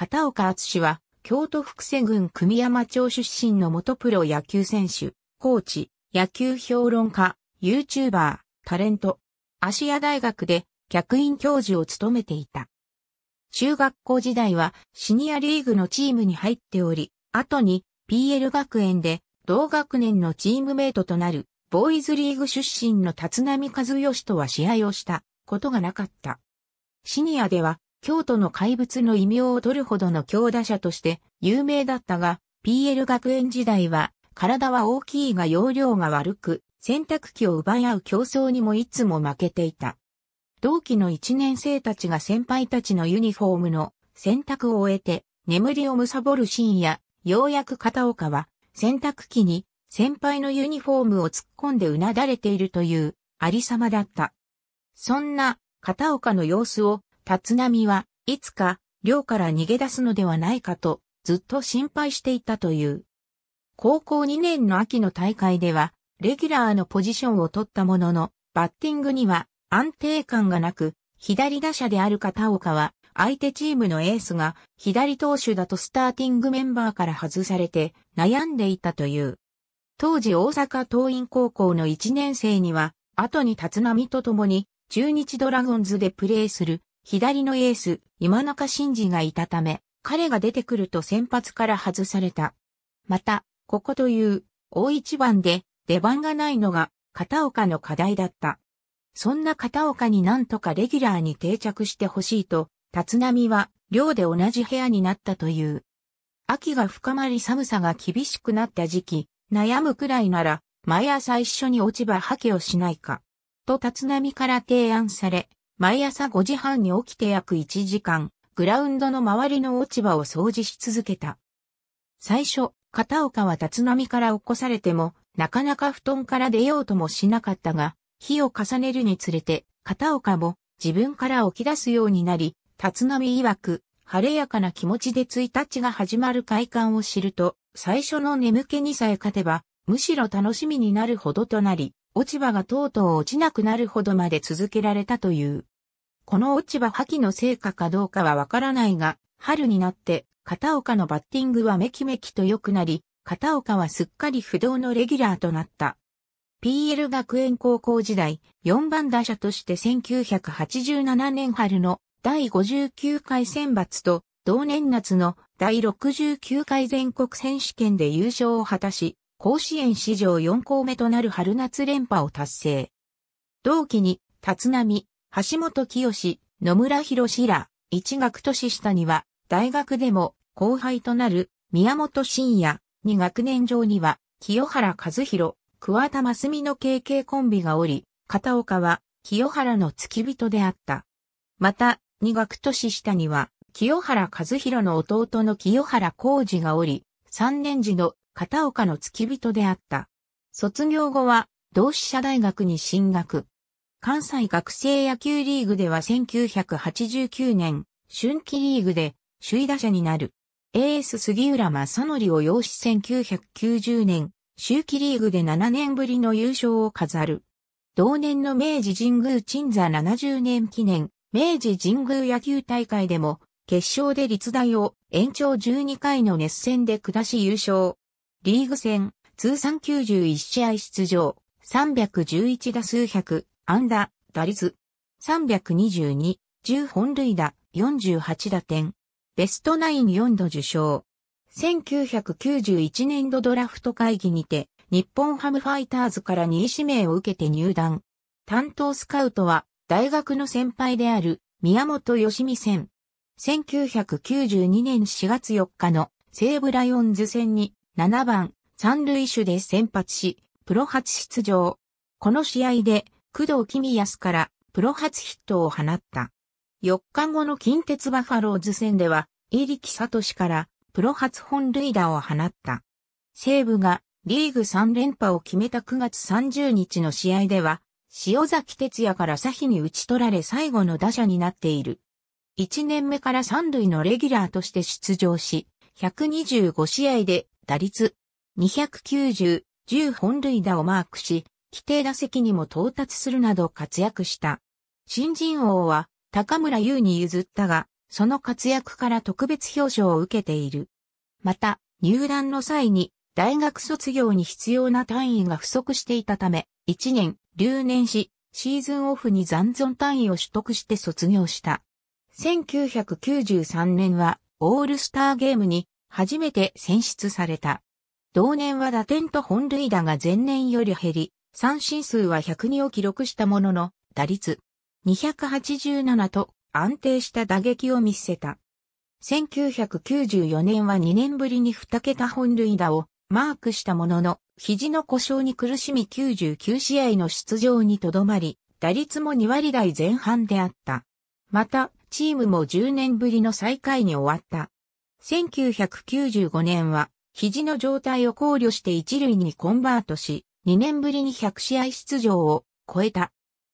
片岡厚氏は、京都福瀬郡組山町出身の元プロ野球選手、コーチ、野球評論家、YouTuber、タレント、芦屋大学で客員教授を務めていた。中学校時代はシニアリーグのチームに入っており、後に PL 学園で同学年のチームメイトとなるボーイズリーグ出身の立浪和義とは試合をしたことがなかった。シニアでは京都の怪物の異名を取るほどの強打者として有名だったが、PL 学園時代は体は大きいが容量が悪く、洗濯機を奪い合う競争にもいつも負けていた。同期の一年生たちが先輩たちのユニフォームの洗濯を終えて眠りを貪るシーンや、ようやく片岡は洗濯機に先輩のユニフォームを突っ込んでうなだれているというありさまだった。そんな片岡の様子を立浪はいつか寮から逃げ出すのではないかとずっと心配していたという。高校2年の秋の大会ではレギュラーのポジションを取ったもののバッティングには安定感がなく左打者である片岡は相手チームのエースが左投手だとスターティングメンバーから外されて悩んでいたという。当時大阪桐蔭高校の1年生には後に立浪と共に中日ドラゴンズでプレーする左のエース、今中真二がいたため、彼が出てくると先発から外された。また、ここという大一番で出番がないのが片岡の課題だった。そんな片岡になんとかレギュラーに定着してほしいと、立浪は寮で同じ部屋になったという。秋が深まり寒さが厳しくなった時期、悩むくらいなら、毎朝一緒に落ち葉吐けをしないか、と立浪から提案され、毎朝5時半に起きて約1時間、グラウンドの周りの落ち葉を掃除し続けた。最初、片岡は立浪から起こされても、なかなか布団から出ようともしなかったが、日を重ねるにつれて、片岡も自分から起き出すようになり、立浪曰く、晴れやかな気持ちで1日が始まる快感を知ると、最初の眠気にさえ勝てば、むしろ楽しみになるほどとなり、落ち葉がとうとう落ちなくなるほどまで続けられたという。この落ち葉破棄の成果かどうかはわからないが、春になって片岡のバッティングはめきめきと良くなり、片岡はすっかり不動のレギュラーとなった。PL 学園高校時代、4番打者として1987年春の第59回選抜と、同年夏の第69回全国選手権で優勝を果たし、甲子園史上4校目となる春夏連覇を達成。同期に、立浪、橋本清、野村博ら、一学年下には、大学でも後輩となる宮本慎也、二学年上には、清原和弘、桑田真澄の経験コンビがおり、片岡は清原の付き人であった。また、二学年下には、清原和弘の弟の清原浩二がおり、三年時の片岡の付き人であった。卒業後は、同志社大学に進学。関西学生野球リーグでは1989年、春季リーグで首位打者になる。エース杉浦正則を擁し1990年、秋季リーグで7年ぶりの優勝を飾る。同年の明治神宮鎮座70年記念、明治神宮野球大会でも、決勝で立大を延長12回の熱戦で下し優勝。リーグ戦、通算91試合出場、311打数100、安打、打率、322、10本塁打、48打点。ベストナイン4度受賞。1991年度ドラフト会議にて、日本ハムファイターズから2位指名を受けて入団。担当スカウトは、大学の先輩である、宮本義美戦。1992年4月4日の西武ライオンズ戦に7番三塁手で先発し、プロ初出場。この試合で工藤公康からプロ初ヒットを放った。4日後の近鉄バファローズ戦では、入木聡からプロ初本塁打を放った。西武がリーグ3連覇を決めた9月30日の試合では、塩崎哲也から佐比に打ち取られ最後の打者になっている。1年目から3塁のレギュラーとして出場し、125試合で打率290、10本塁打をマークし、規定打席にも到達するなど活躍した。新人王は高村優に譲ったが、その活躍から特別表彰を受けている。また、入団の際に大学卒業に必要な単位が不足していたため、1年留年し、シーズンオフに残存単位を取得して卒業した。1993年はオールスターゲームに初めて選出された。同年は打点と本塁打が前年より減り、三振数は102を記録したものの、打率287と安定した打撃を見せた。1994年は2年ぶりに2桁本塁打をマークしたものの、肘の故障に苦しみ99試合の出場にとどまり、打率も2割台前半であった。また、チームも10年ぶりの再開に終わった。1995年は、肘の状態を考慮して一塁にコンバートし、2年ぶりに100試合出場を超えた。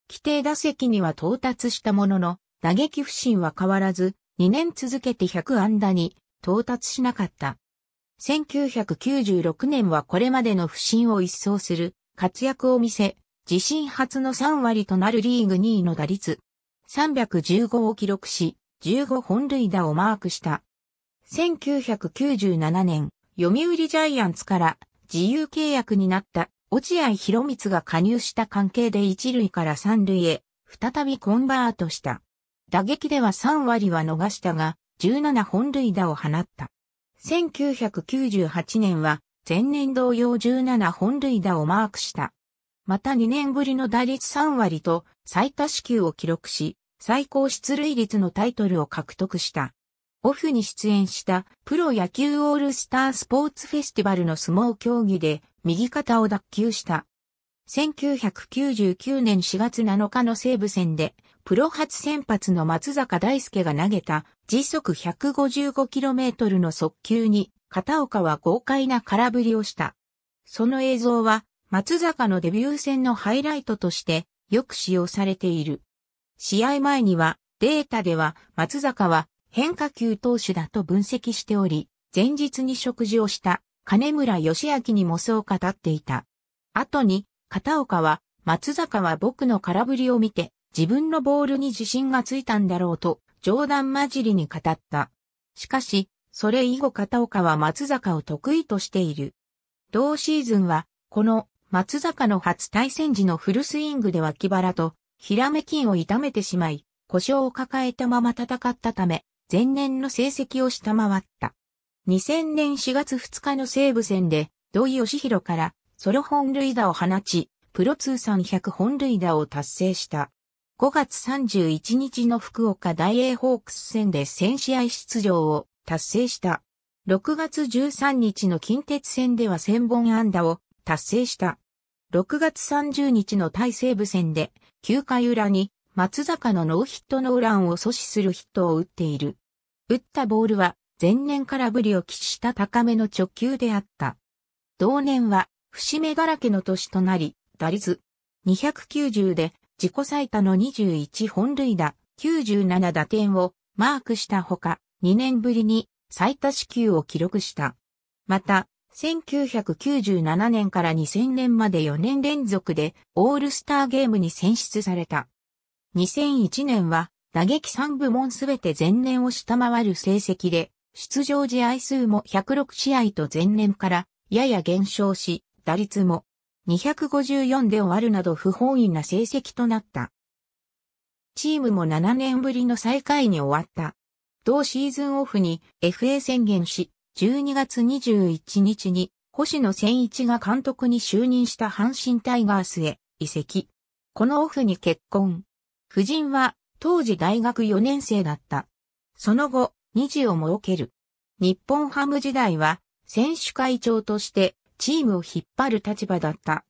規定打席には到達したものの、打撃不振は変わらず、2年続けて100安打に到達しなかった。1996年はこれまでの不振を一掃する活躍を見せ、自身初の3割となるリーグ2位の打率315を記録し、15本塁打をマークした。1997年、読売ジャイアンツから自由契約になった落合博光が加入した関係で一塁から三塁へ、再びコンバートした。打撃では3割は逃したが、17本塁打を放った。1998年は、前年同様17本塁打をマークした。また2年ぶりの打率3割と最多支給を記録し、最高出塁率のタイトルを獲得した。オフに出演したプロ野球オールスタースポーツフェスティバルの相撲競技で右肩を脱臼した。1999年4月7日の西武戦でプロ初先発の松坂大輔が投げた時速 155km の速球に片岡は豪快な空振りをした。その映像は松坂のデビュー戦のハイライトとしてよく使用されている。試合前にはデータでは松坂は変化球投手だと分析しており、前日に食事をした金村義明にもそう語っていた。後に、片岡は、松坂は僕の空振りを見て、自分のボールに自信がついたんだろうと、冗談交じりに語った。しかし、それ以後片岡は松坂を得意としている。同シーズンは、この松坂の初対戦時のフルスイングで脇腹と、ひらめ筋を痛めてしまい、故障を抱えたまま戦ったため、前年の成績を下回った。2000年4月2日の西武戦で、土井義弘からソロ本塁打を放ち、プロ通算100本塁打を達成した。5月31日の福岡大英ホークス戦で1000試合出場を達成した。6月13日の近鉄戦では1000本安打を達成した。6月30日の大西部戦で9回裏に松坂のノーヒットノーランを阻止するヒットを打っている。打ったボールは前年からブりを喫した高めの直球であった。同年は節目だらけの年となり、打率290で自己最多の21本塁打、97打点をマークしたほか、2年ぶりに最多支給を記録した。また、1997年から2000年まで4年連続でオールスターゲームに選出された。2001年は打撃3部門すべて前年を下回る成績で、出場試合数も106試合と前年からやや減少し、打率も254で終わるなど不本意な成績となった。チームも7年ぶりの最下位に終わった。同シーズンオフに FA 宣言し、12月21日に星野千一が監督に就任した阪神タイガースへ移籍。このオフに結婚、夫人は当時大学4年生だった。その後、二次を設ける。日本ハム時代は選手会長としてチームを引っ張る立場だった。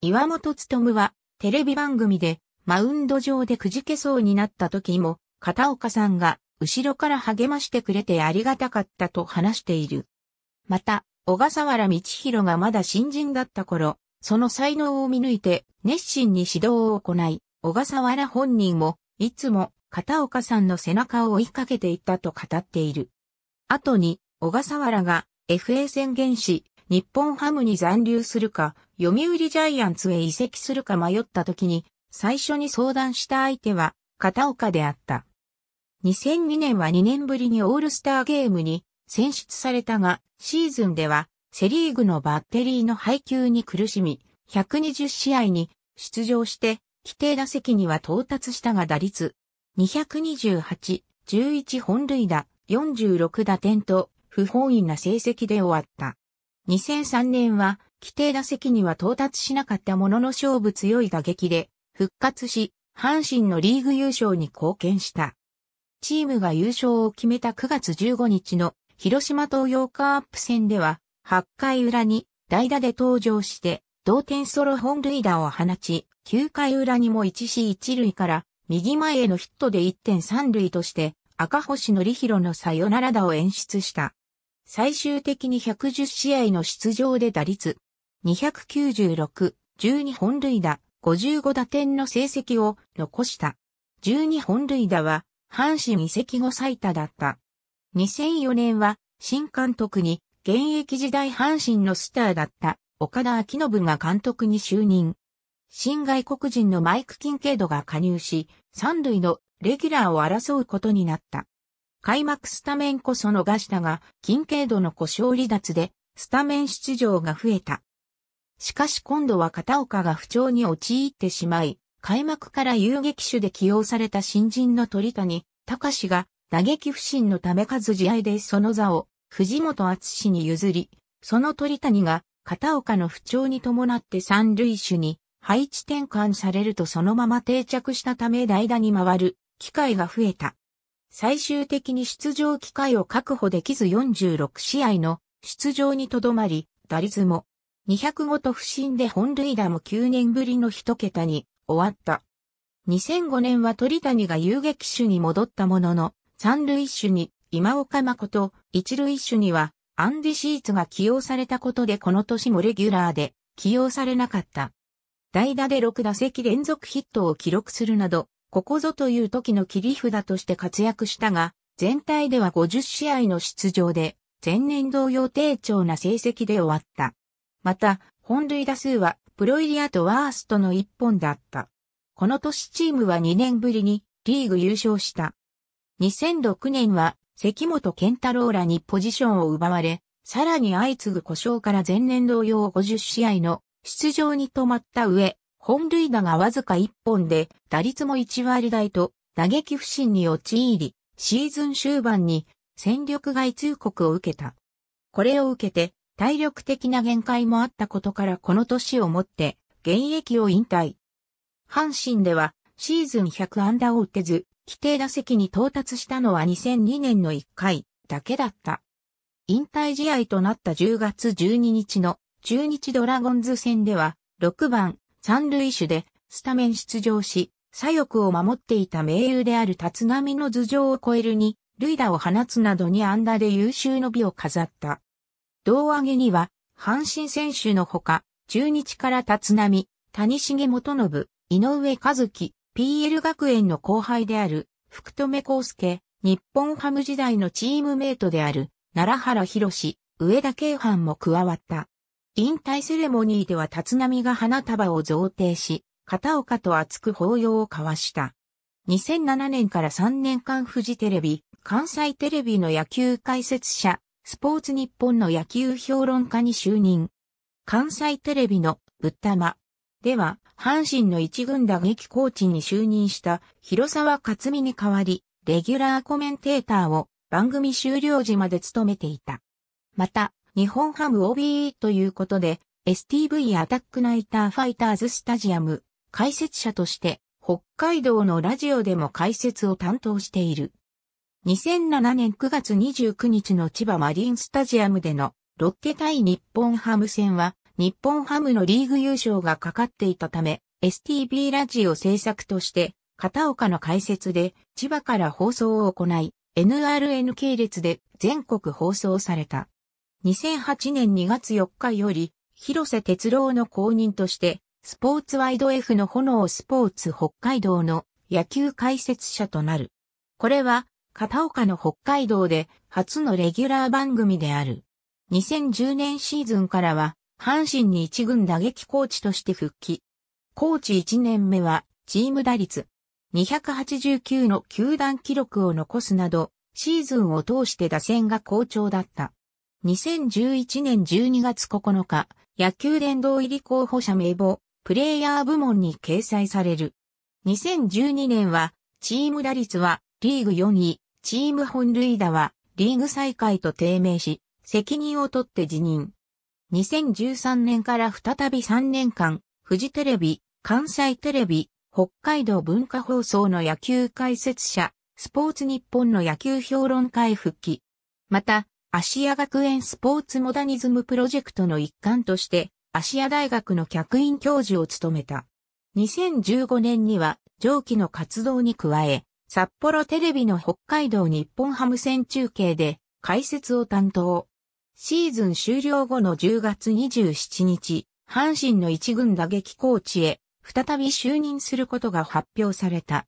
岩本勤はテレビ番組でマウンド上でくじけそうになった時も片岡さんが後ろから励ましてくれてありがたかったと話している。また、小笠原道弘がまだ新人だった頃、その才能を見抜いて熱心に指導を行い、小笠原本人も、いつも片岡さんの背中を追いかけていったと語っている。後に、小笠原が FA 宣言し、日本ハムに残留するか、読売ジャイアンツへ移籍するか迷った時に、最初に相談した相手は、片岡であった。2002年は2年ぶりにオールスターゲームに選出されたが、シーズンでは、セリーグのバッテリーの配給に苦しみ、120試合に出場して規定打席には到達したが打率228、11本塁打、46打点と不本意な成績で終わった。2003年は規定打席には到達しなかったものの勝負強い打撃で復活し、阪神のリーグ優勝に貢献した。チームが優勝を決めた9月15日の広島東洋カープ戦では8回裏に代打で登場して同点ソロ本塁打を放ち、9回裏にも1死1塁から右前へのヒットで1.3塁として赤星則弘のサヨナラ打を演出した。最終的に110試合の出場で打率296、12本塁打、55打点の成績を残した。12本塁打は阪神移籍後最多だった。2004年は新監督に現役時代阪神のスターだった岡田昭信が監督に就任。新外国人のマイク・キンケイドが加入し、三塁のレギュラーを争うことになった。開幕スタメンこそ逃したが、キンケイドの故障離脱で、スタメン出場が増えた。しかし今度は片岡が不調に陥ってしまい、開幕から遊撃手で起用された新人の鳥谷、隆が打撃不振のため数試合でその座を藤本厚に譲り、その鳥谷が片岡の不調に伴って三塁手に配置転換されるとそのまま定着したため代打に回る機会が増えた。最終的に出場機会を確保できず46試合の出場にとどまり、打率も205と不振で本塁打も9年ぶりの一桁に終わった。2005年は鳥谷が遊撃手に戻ったものの、三塁手に今岡誠、一塁手にはアンディ・シーツが起用されたことでこの年もレギュラーで起用されなかった。代打で6打席連続ヒットを記録するなど、ここぞという時の切り札として活躍したが、全体では50試合の出場で、前年同様低調な成績で終わった。また、本塁打数はプロ入りとワーストの1本だった。この年チームは2年ぶりにリーグ優勝した。2006年は関本健太郎らにポジションを奪われ、さらに相次ぐ故障から前年同様50試合の出場に止まった上、本塁打がわずか1本で、打率も1割台と、打撃不振に陥り、シーズン終盤に戦力外通告を受けた。これを受けて、体力的な限界もあったことからこの年をもって、現役を引退。阪神では、シーズン100安打を打てず、規定打席に到達したのは2002年の1回だけだった。引退試合となった10月12日の中日ドラゴンズ戦では6番三塁手でスタメン出場し、左翼を守っていた盟友である立浪の頭上を超えるに、塁打を放つなどに安打で優秀の美を飾った。胴上げには、阪神選手のほか、中日から立浪、谷重元信、井上和樹、PL 学園の後輩である、福留孝介、日本ハム時代のチームメイトである、奈良原博上田慶藩も加わった。引退セレモニーでは立浪が花束を贈呈し、片岡と厚く抱擁を交わした。2007年から3年間フジテレビ、関西テレビの野球解説者、スポーツ日本の野球評論家に就任。関西テレビのぶったま、では、阪神の一軍打撃コーチに就任した広沢克美に代わり、レギュラーコメンテーターを番組終了時まで務めていた。また、日本ハム OBE ということで、STV アタックナイターファイターズスタジアム、解説者として、北海道のラジオでも解説を担当している。2007年9月29日の千葉マリンスタジアムでのロッテ対日本ハム戦は日本ハムのリーグ優勝がかかっていたため、STB ラジオ制作として、片岡の解説で千葉から放送を行い、NRN 系列で全国放送された。2008年2月4日より、広瀬哲郎の公認として、スポーツワイド F の炎スポーツ北海道の野球解説者となる。これは、片岡の北海道で初のレギュラー番組である。2010年シーズンからは、阪神に一軍打撃コーチとして復帰。コーチ1年目は、チーム打率、289の球団記録を残すなど、シーズンを通して打線が好調だった。2011年12月9日、野球殿堂入り候補者名簿、プレイヤー部門に掲載される。2012年は、チーム打率はリーグ4位、チーム本塁打はリーグ最下位と低迷し、責任を取って辞任。2013年から再び3年間、フジテレビ、関西テレビ、北海道文化放送の野球解説者、スポーツ日本の野球評論会復帰。また、芦屋学園スポーツモダニズムプロジェクトの一環として、芦屋大学の客員教授を務めた。2015年には、上記の活動に加え、札幌テレビの北海道日本ハム戦中継で解説を担当。シーズン終了後の10月27日、阪神の一軍打撃コーチへ、再び就任することが発表された。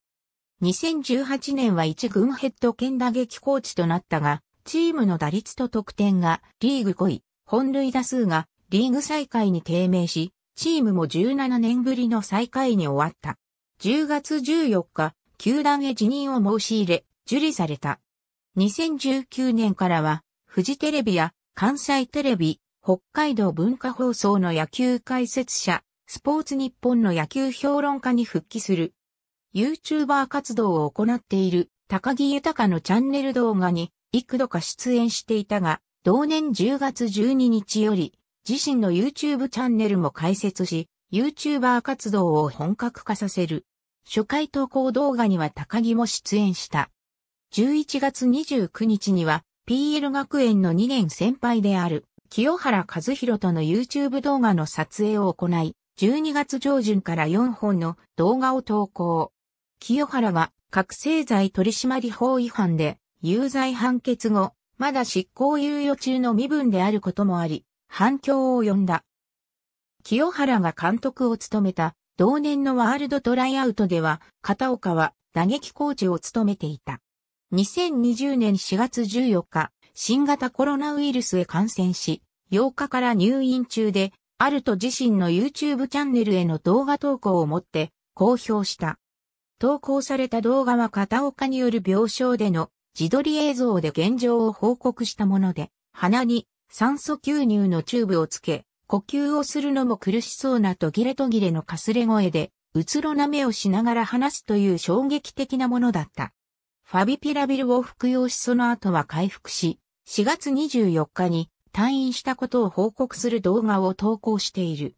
2018年は一軍ヘッド兼打撃コーチとなったが、チームの打率と得点がリーグ5位、本塁打数がリーグ最下位に低迷し、チームも17年ぶりの最下位に終わった。10月14日、球団へ辞任を申し入れ、受理された。2019年からは、フジテレビや関西テレビ、北海道文化放送の野球解説者、スポーツ日本の野球評論家に復帰する。YouTuber 活動を行っている高木豊のチャンネル動画に幾度か出演していたが、同年10月12日より自身の YouTube チャンネルも開設し、YouTuber 活動を本格化させる。初回投稿動画には高木も出演した。11月29日には PL 学園の2年先輩である、清原和弘との YouTube 動画の撮影を行い、12月上旬から4本の動画を投稿。清原は覚醒剤取締法違反で有罪判決後、まだ執行猶予中の身分であることもあり、反響を呼んだ。清原が監督を務めた同年のワールドトライアウトでは、片岡は打撃コーチを務めていた。2020年4月14日、新型コロナウイルスへ感染し、8日から入院中で、アルト自身の YouTube チャンネルへの動画投稿をもって公表した。投稿された動画は片岡による病床での自撮り映像で現状を報告したもので、鼻に酸素吸入のチューブをつけ、呼吸をするのも苦しそうな途切れ途切れのかすれ声で、うつろな目をしながら話すという衝撃的なものだった。ファビピラビルを服用しその後は回復し、4月24日に退院したことを報告する動画を投稿している。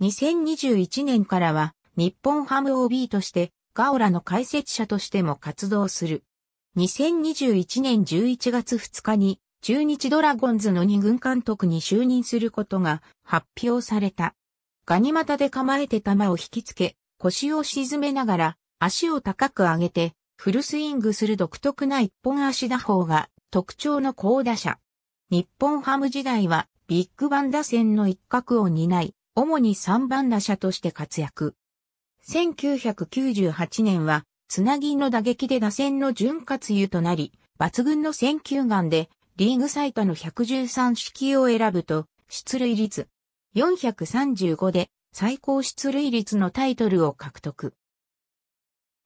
2021年からは日本ハム OB としてガオラの解説者としても活動する。2021年11月2日に中日ドラゴンズの2軍監督に就任することが発表された。ガニ股で構えて球を引きつけ、腰を沈めながら足を高く上げてフルスイングする独特な一本足打法が特徴の高打者。日本ハム時代はビッグバン打線の一角を担い、主に3番打者として活躍。1998年は、つなぎの打撃で打線の潤滑油となり、抜群の選球眼で、リーグ最多の113式を選ぶと、出塁率435で最高出塁率のタイトルを獲得。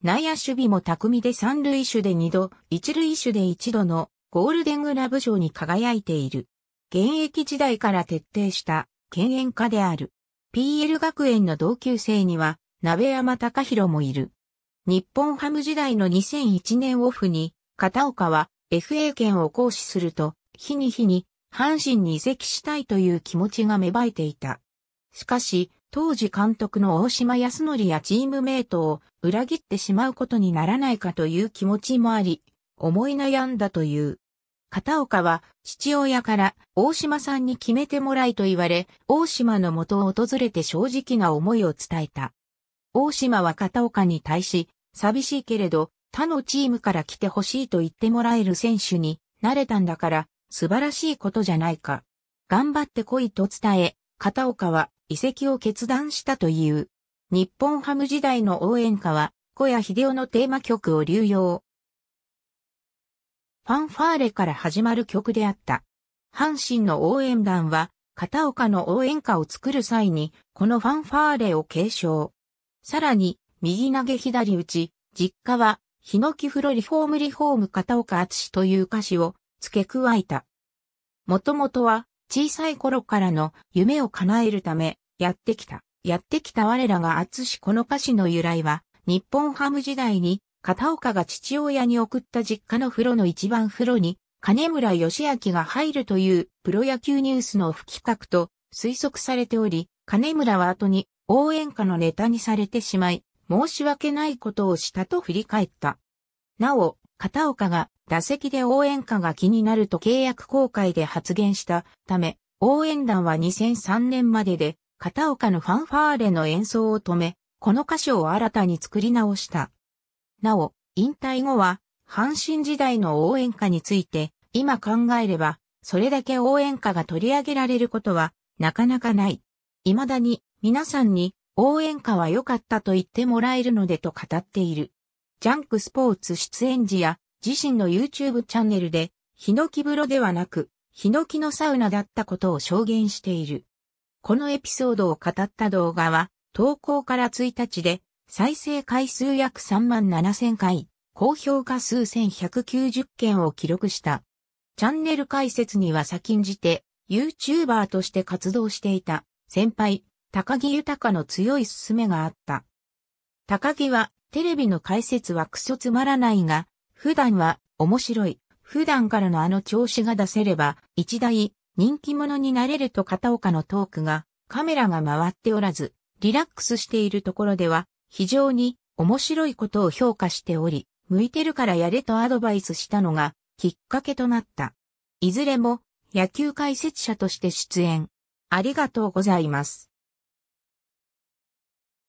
内野守備も巧みで三塁手で二度、一塁手で一度のゴールデングラブ賞に輝いている。現役時代から徹底した敬遠家である。PL 学園の同級生には、鍋山隆弘もいる。日本ハム時代の2001年オフに、片岡は FA 権を行使すると、日に日に阪神に移籍したいという気持ちが芽生えていた。しかし、当時監督の大島康則やチームメイトを裏切ってしまうことにならないかという気持ちもあり、思い悩んだという。片岡は父親から大島さんに決めてもらいと言われ、大島の元を訪れて正直な思いを伝えた。大島は片岡に対し、寂しいけれど、他のチームから来てほしいと言ってもらえる選手になれたんだから、素晴らしいことじゃないか。頑張って来いと伝え、片岡は移籍を決断したという。日本ハム時代の応援歌は、小谷秀夫のテーマ曲を流用。ファンファーレから始まる曲であった。阪神の応援団は、片岡の応援歌を作る際に、このファンファーレを継承。さらに、右投げ左打ち、実家は、ヒノキ風呂リフォームリフォーム片岡厚という歌詞を付け加えた。もともとは、小さい頃からの夢を叶えるため、やってきた。やってきた我らが厚しこの歌詞の由来は、日本ハム時代に、片岡が父親に送った実家の風呂の一番風呂に、金村義明が入るというプロ野球ニュースの不企画と推測されており、金村は後に応援歌のネタにされてしまい、申し訳ないことをしたと振り返った。なお、片岡が打席で応援歌が気になると契約公開で発言したため、応援団は2003年までで片岡のファンファーレの演奏を止め、この歌詞を新たに作り直した。なお、引退後は、阪神時代の応援歌について、今考えれば、それだけ応援歌が取り上げられることは、なかなかない。未だに、皆さんに、応援歌は良かったと言ってもらえるのでと語っている。ジャンクスポーツ出演時や、自身の YouTube チャンネルで、ヒノキ風呂ではなく、ヒノキのサウナだったことを証言している。このエピソードを語った動画は、投稿から1日で、再生回数約3万7000回、高評価数1190件を記録した。チャンネル解説には先んじて、YouTuber として活動していた、先輩、高木豊の強い勧めがあった。高木は、テレビの解説はクソつまらないが、普段は面白い。普段からのあの調子が出せれば、一大人気者になれると片岡のトークがカメラが回っておらず、リラックスしているところでは非常に面白いことを評価しており、向いてるからやれとアドバイスしたのがきっかけとなった。いずれも野球解説者として出演。ありがとうございます。